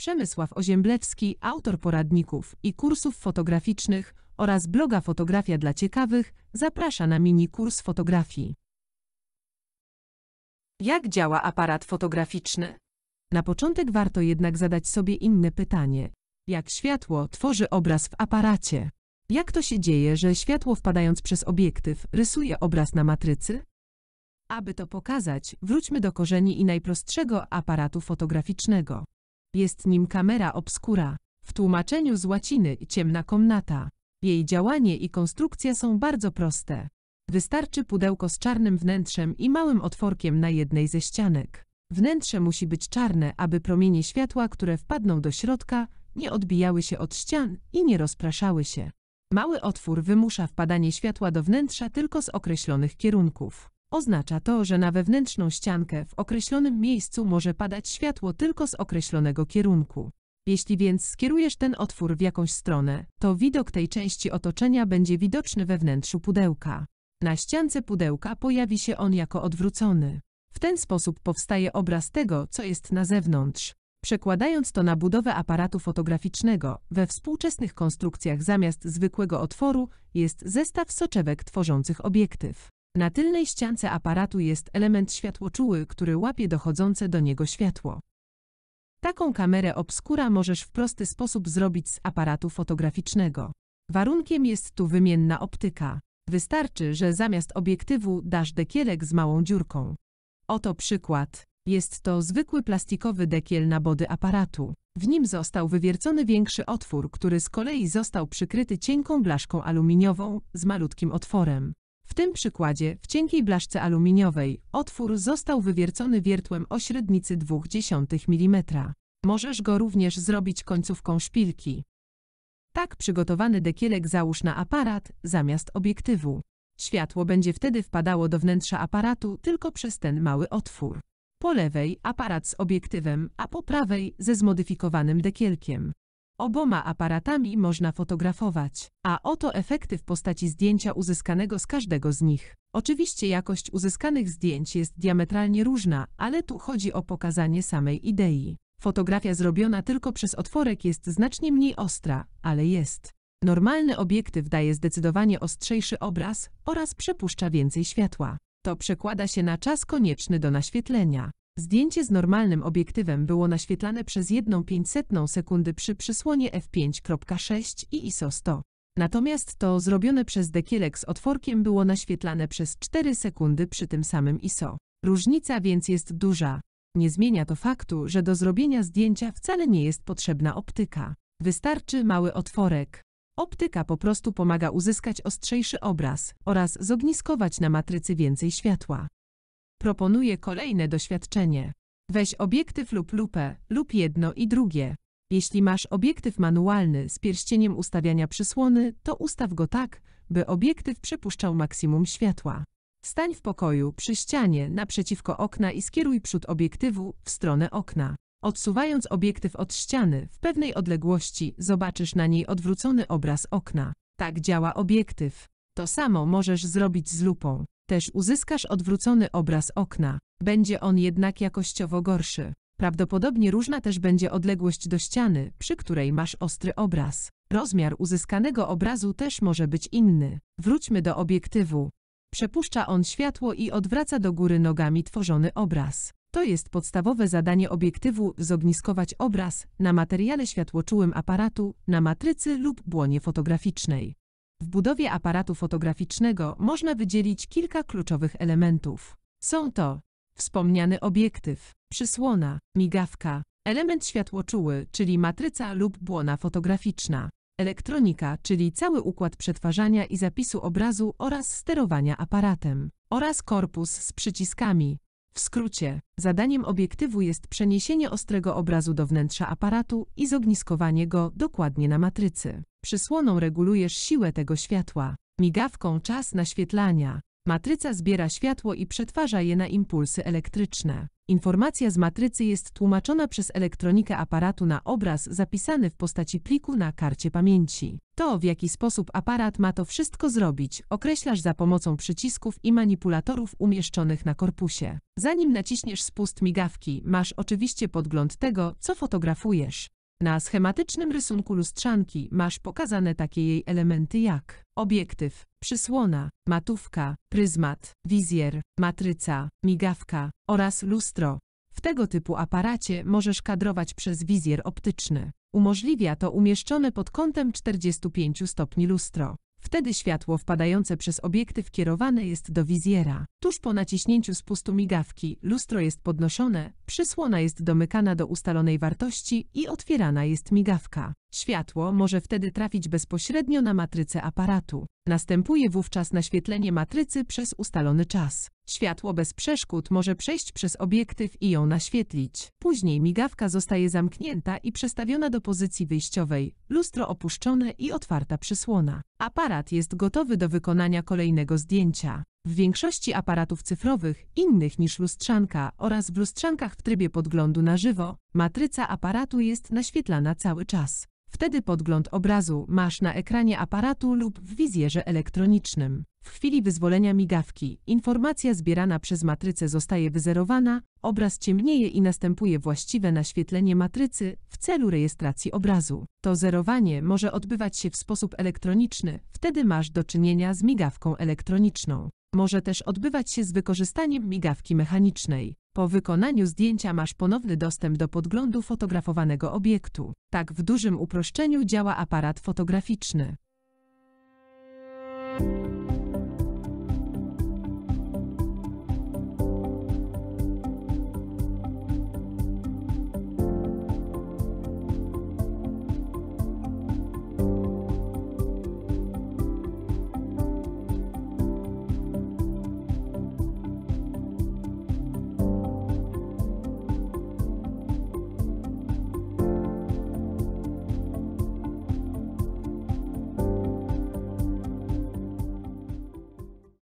Przemysław Oziemblewski, autor poradników i kursów fotograficznych oraz bloga Fotografia dla Ciekawych, zaprasza na mini kurs fotografii. Jak działa aparat fotograficzny? Na początek warto jednak zadać sobie inne pytanie. Jak światło tworzy obraz w aparacie? Jak to się dzieje, że światło wpadając przez obiektyw rysuje obraz na matrycy? Aby to pokazać, wróćmy do korzeni i najprostszego aparatu fotograficznego. Jest nim kamera obskura, w tłumaczeniu z łaciny ciemna komnata. Jej działanie i konstrukcja są bardzo proste. Wystarczy pudełko z czarnym wnętrzem i małym otworkiem na jednej ze ścianek. Wnętrze musi być czarne, aby promienie światła, które wpadną do środka, nie odbijały się od ścian i nie rozpraszały się. Mały otwór wymusza wpadanie światła do wnętrza tylko z określonych kierunków. Oznacza to, że na wewnętrzną ściankę w określonym miejscu może padać światło tylko z określonego kierunku. Jeśli więc skierujesz ten otwór w jakąś stronę, to widok tej części otoczenia będzie widoczny we wnętrzu pudełka. Na ściance pudełka pojawi się on jako odwrócony. W ten sposób powstaje obraz tego, co jest na zewnątrz. Przekładając to na budowę aparatu fotograficznego, we współczesnych konstrukcjach zamiast zwykłego otworu jest zestaw soczewek tworzących obiektyw. Na tylnej ściance aparatu jest element światłoczuły, który łapie dochodzące do niego światło. Taką kamerę obskura możesz w prosty sposób zrobić z aparatu fotograficznego. Warunkiem jest tu wymienna optyka. Wystarczy, że zamiast obiektywu dasz dekielek z małą dziurką. Oto przykład. Jest to zwykły plastikowy dekiel na body aparatu. W nim został wywiercony większy otwór, który z kolei został przykryty cienką blaszką aluminiową z malutkim otworem. W tym przykładzie w cienkiej blaszce aluminiowej otwór został wywiercony wiertłem o średnicy 0,2 mm. Możesz go również zrobić końcówką szpilki. Tak przygotowany dekielek załóż na aparat zamiast obiektywu. Światło będzie wtedy wpadało do wnętrza aparatu tylko przez ten mały otwór. Po lewej aparat z obiektywem, a po prawej ze zmodyfikowanym dekielkiem. Oboma aparatami można fotografować, a oto efekty w postaci zdjęcia uzyskanego z każdego z nich. Oczywiście jakość uzyskanych zdjęć jest diametralnie różna, ale tu chodzi o pokazanie samej idei. Fotografia zrobiona tylko przez otworek jest znacznie mniej ostra, ale jest. Normalny obiektyw daje zdecydowanie ostrzejszy obraz oraz przepuszcza więcej światła. To przekłada się na czas konieczny do naświetlenia. Zdjęcie z normalnym obiektywem było naświetlane przez 1,5 sekundy przy przysłonie f5.6 i ISO 100. Natomiast to zrobione przez dekielek z otworkiem było naświetlane przez 4 sekundy przy tym samym ISO. Różnica więc jest duża. Nie zmienia to faktu, że do zrobienia zdjęcia wcale nie jest potrzebna optyka. Wystarczy mały otworek. Optyka po prostu pomaga uzyskać ostrzejszy obraz oraz zogniskować na matrycy więcej światła. Proponuję kolejne doświadczenie. Weź obiektyw lub lupę, lub jedno i drugie. Jeśli masz obiektyw manualny z pierścieniem ustawiania przysłony, to ustaw go tak, by obiektyw przepuszczał maksimum światła. Stań w pokoju, przy ścianie, naprzeciwko okna i skieruj przód obiektywu w stronę okna. Odsuwając obiektyw od ściany, w pewnej odległości zobaczysz na niej odwrócony obraz okna. Tak działa obiektyw. To samo możesz zrobić z lupą też uzyskasz odwrócony obraz okna. Będzie on jednak jakościowo gorszy. Prawdopodobnie różna też będzie odległość do ściany, przy której masz ostry obraz. Rozmiar uzyskanego obrazu też może być inny. Wróćmy do obiektywu. Przepuszcza on światło i odwraca do góry nogami tworzony obraz. To jest podstawowe zadanie obiektywu zogniskować obraz na materiale światłoczułym aparatu, na matrycy lub błonie fotograficznej. W budowie aparatu fotograficznego można wydzielić kilka kluczowych elementów. Są to wspomniany obiektyw, przysłona, migawka, element światłoczuły, czyli matryca lub błona fotograficzna, elektronika, czyli cały układ przetwarzania i zapisu obrazu oraz sterowania aparatem, oraz korpus z przyciskami, w skrócie, zadaniem obiektywu jest przeniesienie ostrego obrazu do wnętrza aparatu i zogniskowanie go dokładnie na matrycy. Przysłoną regulujesz siłę tego światła, migawką czas naświetlania. Matryca zbiera światło i przetwarza je na impulsy elektryczne. Informacja z matrycy jest tłumaczona przez elektronikę aparatu na obraz zapisany w postaci pliku na karcie pamięci. To, w jaki sposób aparat ma to wszystko zrobić, określasz za pomocą przycisków i manipulatorów umieszczonych na korpusie. Zanim naciśniesz spust migawki, masz oczywiście podgląd tego, co fotografujesz. Na schematycznym rysunku lustrzanki masz pokazane takie jej elementy jak obiektyw, przysłona, matówka, pryzmat, wizjer, matryca, migawka oraz lustro. W tego typu aparacie możesz kadrować przez wizjer optyczny. Umożliwia to umieszczone pod kątem 45 stopni lustro. Wtedy światło wpadające przez obiektyw kierowane jest do wizjera. Tuż po naciśnięciu spustu migawki lustro jest podnoszone, przysłona jest domykana do ustalonej wartości i otwierana jest migawka. Światło może wtedy trafić bezpośrednio na matrycę aparatu. Następuje wówczas naświetlenie matrycy przez ustalony czas. Światło bez przeszkód może przejść przez obiektyw i ją naświetlić. Później migawka zostaje zamknięta i przestawiona do pozycji wyjściowej, lustro opuszczone i otwarta przysłona. Aparat jest gotowy do wykonania kolejnego zdjęcia. W większości aparatów cyfrowych, innych niż lustrzanka oraz w lustrzankach w trybie podglądu na żywo, matryca aparatu jest naświetlana cały czas. Wtedy podgląd obrazu masz na ekranie aparatu lub w wizjerze elektronicznym. W chwili wyzwolenia migawki, informacja zbierana przez matrycę zostaje wyzerowana, obraz ciemnieje i następuje właściwe naświetlenie matrycy w celu rejestracji obrazu. To zerowanie może odbywać się w sposób elektroniczny, wtedy masz do czynienia z migawką elektroniczną. Może też odbywać się z wykorzystaniem migawki mechanicznej. Po wykonaniu zdjęcia masz ponowny dostęp do podglądu fotografowanego obiektu. Tak w dużym uproszczeniu działa aparat fotograficzny.